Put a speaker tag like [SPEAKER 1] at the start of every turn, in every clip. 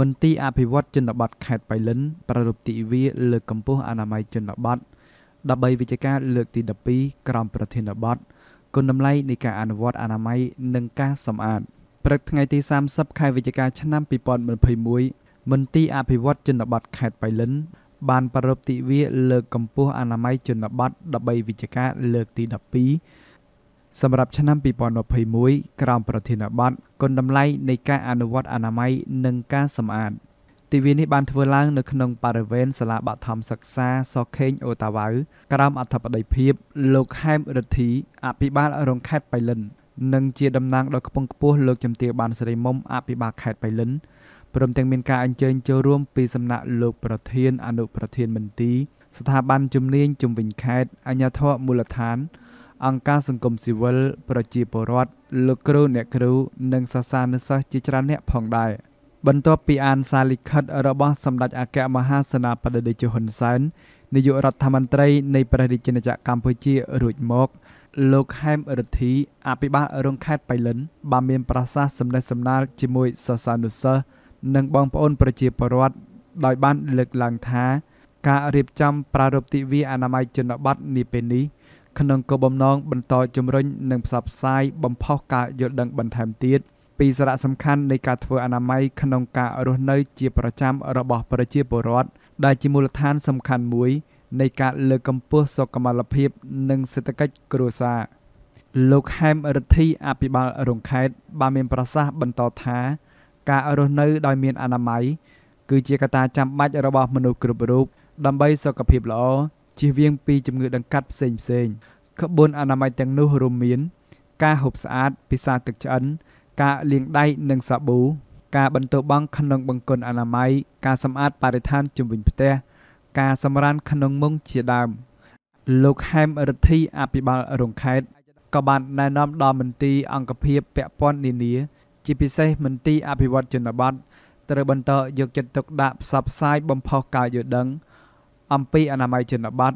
[SPEAKER 1] មន្ទីរអភិវឌ្ឍជនបទខេត្តប៉ៃលិនប្រារព្ធទិវាលើកកម្ពស់អនាម័យជនបទ13វិច្ឆិកាលើកទី12ក្រោមប្រធានបទគុណតម្លៃនៃការអនុវត្តអនាម័យនិងការសម្អាតព្រឹកថ្ងៃទី30ខែវិច្ឆិកាឆ្នាំ2021មន្ទីរអភិវឌ្ឍជនបទខេត្តប៉ៃលិនបានប្រារព្ធទិវាលើកកម្ពស់អនាម័យជនបទ13វិច្ឆិកាលើកទី12សម្រាប់ឆ្នាំ2021ក្រោមប្រធានបទគុណតម្លៃនៃការអនុវត្តអនាម័យនិងការសម្អាតទិវានេះបានធ្វើឡើងនៅក្នុងបរិវេណសាលាបឋមសិក្សាសខេងអូតាវ៉ៅក្រោមអធិបតីភាពលោកហែមរិទ្ធីអភិបាលរងខេត្តបៃលិននិងជាតំណាងដ៏ខ្ពង់ខ្ពស់លោកជំទាវបានស្រីមុំអភិបាលខេត្តបៃលិនព្រមទាំងមានការអញ្ជើញចូលរួមពីសំណាក់លោកប្រធានអនុប្រធានមន្ទីរស្ថាប័នជំនាញជំនាញខេត្តអញ្ញាធមមូលដ្ឋានអង្គការសង្គមស៊ីវិលប្រជាពលរដ្ឋលោកគ្រូ អ្នកគ្រូ និងសាសានុសិស្សជាច្រើនអ្នកផងដែរបន្ទាប់ពីអានសារលិខិតរបស់សម្តេចអគ្គមហាសេនាបតីតេជោហ៊ុនសែននាយករដ្ឋមន្ត្រីនៃព្រះរាជាណាចក្រកម្ពុជារួចមក លោកហែមរិទ្ធីអភិបាលរងខេត្តបៃលិន បានមានប្រសាសន៍សម្ដែងសម្ដាលជាមួយសាសានុសិស្សនិងបងប្អូនប្រជាពលរដ្ឋដោយបានលើកឡើងថាការរៀបចំប្រារព្ធទិវាអនាម័យជនបទនាពេលនេះក្នុងគោលបំណងបន្តជំរុញនិងផ្សព្វផ្សាយបំផុសការយល់ដឹងបន្ថែមទៀតពីសារៈសំខាន់នៃការធ្វើអនាម័យក្នុងការរស់នៅជាប្រចាំរបស់ប្រជាពលរដ្ឋដែលជាមូលដ្ឋានសំខាន់មួយនៃការលើកកម្ពស់សុខុមាលភាពនិងសេដ្ឋកិច្ចគ្រួសារលោកហែមរិទ្ធីអភិបាលរងខេត្តបានមានប្រសាសន៍បន្តថា ការរស់នៅដោយមានអនាម័យគឺជាកត្តាចាំបាច់របស់មនុស្សគ្រប់រូបដើម្បីសុខភាពល្អជៀសវាងពីជំងឺដង្កាត់ផ្សេងៗក្បួនអនាម័យទាំងនោះរួមមាន ការហូបស្អាតពីសារទឹកឆ្អិន ការលាងដៃនិងសាប៊ូការបន្ទោបង់ក្នុងបង្គន់អនាម័យការសម្អាតបរិស្ថានជុំវិញផ្ទះការសម្រានក្នុងមុងជាដើមលោកហែមរិទ្ធី អភិបាលរងខេត្តក៏បានណែនាំដល់មន្ទីរអង្គភាពពាក់ព័ន្ធនានា ជាពិសេសមន្ទីរអភិវឌ្ឍជនបទត្រូវបន្តយកចិត្តទុកដាក់ផ្សព្វផ្សាយបំផុសការយល់ដឹងអំពីអនាម័យជនបទ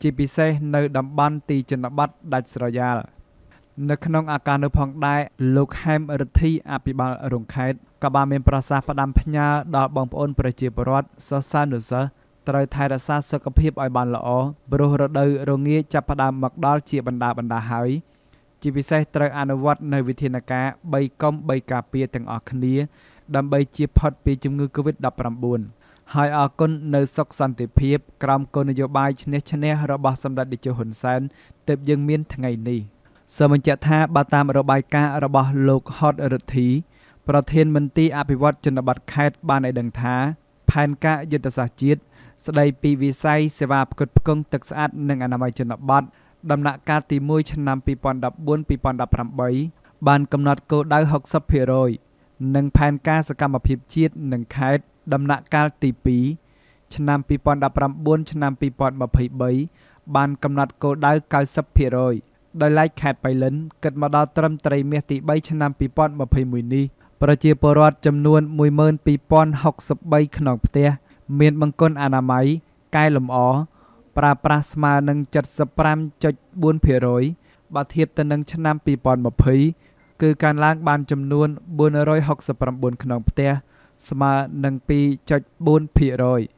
[SPEAKER 1] ជាពិសេសនៅតំបន់ទីជនបទដាច់ស្រយាលនៅក្នុងឱកាសនោះផងដែរលោកហែមរិទ្ធីអភិបាល រងខេត្តក៏បានមានប្រសាសន៍ផ្ដាំផ្ញើដល់បងប្អូនប្រជាពលរដ្ឋសិស្សានុសិស្សត្រូវថែរក្សាសុខភាពឲ្យបានល្អព្រោះរដូវរងាចាប់ផ្ដើមមកដល់ជាបណ្ដាបណ្ដាហើយ ជាពិសេសត្រូវអនុវត្តនៅវិធានការ3កុំ3ការពារទាំងអស់គ្នាដើម្បីជៀសផុតពីជំងឺ Covid-19 ហើយអរគុណនៅសុខសន្តិភាពក្រោមគោលនយោបាយឈ្នះឈ្នះរបស់សម្ដេចតេជោហ៊ុនសែនទើបយើងមានថ្ងៃនេះសូមបញ្ជាក់ថាបើតាមរបាយការណ៍របស់លោកហតរិទ្ធី ប្រធាន មន្ត្រីអភិវឌ្ឍជនបទខេត្តបានឲ្យដឹងថាផែនការយុទ្ធសាស្ត្រជាតិស្ដីពីវិស័យសេវាផ្គត់ផ្គង់ទឹកស្អាតនិងអនាម័យជនបទដំណាក់កាលទី1ឆ្នាំ2014-2018បានកំណត់គោលដៅ60%និងផែនការសកម្មភាពជាតិនិងខេត្តដំណាក់កាលទី2ឆ្នាំ2019ឆ្នាំ2023បានកំណត់គោលដៅ90%ដោយឡែកខេត្តបៃលិនគិតមកដល់ត្រឹមត្រីមាសទី3ឆ្នាំ2021នេះ ប្រជាពលរដ្ឋចំនួន12063ក្នុងផ្ទះមាន បង្គន់អនាម័យកែលម្អប្រើប្រាស់ស្មើនឹង75.4%បើធៀបទៅនឹងឆ្នាំ2020គឺការឡើងបានចំនួន469ក្នុងផ្ទះស្មើនឹង2.4%។